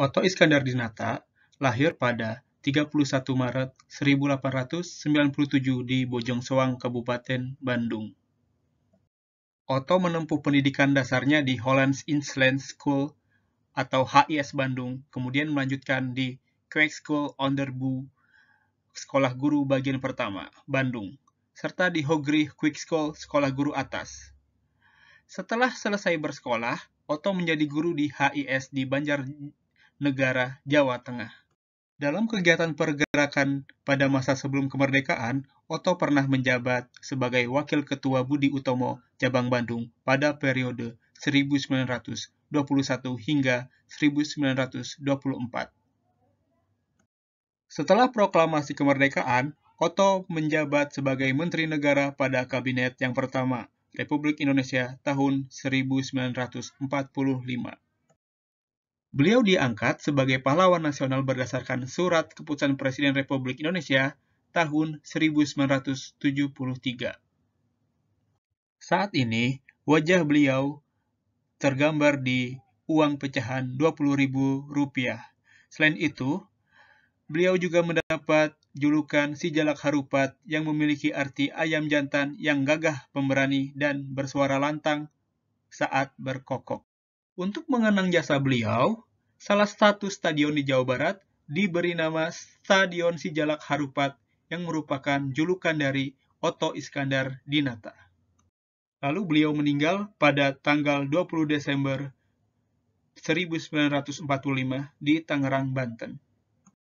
Otto Iskandar Dinata lahir pada 31 Maret 1897 di Bojong Soang, Kabupaten Bandung. Otto menempuh pendidikan dasarnya di Hollands Inland School atau HIS Bandung, kemudian melanjutkan di Craig School Onderbu, Sekolah Guru Bagian Pertama, Bandung, serta di Hogri Quick School, Sekolah Guru Atas. Setelah selesai bersekolah, Otto menjadi guru di HIS di Banjar negara Jawa Tengah. Dalam kegiatan pergerakan pada masa sebelum kemerdekaan, Oto pernah menjabat sebagai Wakil Ketua Budi Utomo Cabang Bandung pada periode 1921 hingga 1924. Setelah proklamasi kemerdekaan, Oto menjabat sebagai Menteri Negara pada Kabinet yang pertama, Republik Indonesia tahun 1945. Beliau diangkat sebagai pahlawan nasional berdasarkan Surat Keputusan Presiden Republik Indonesia tahun 1973. Saat ini, wajah beliau tergambar di uang pecahan Rp20.000. Selain itu, beliau juga mendapat julukan si jalak harupat yang memiliki arti ayam jantan yang gagah pemberani dan bersuara lantang saat berkokok. Untuk mengenang jasa beliau, salah satu stadion di Jawa Barat diberi nama Stadion Sijalak Harupat yang merupakan julukan dari Oto Iskandar Dinata. Lalu beliau meninggal pada tanggal 20 Desember 1945 di Tangerang, Banten.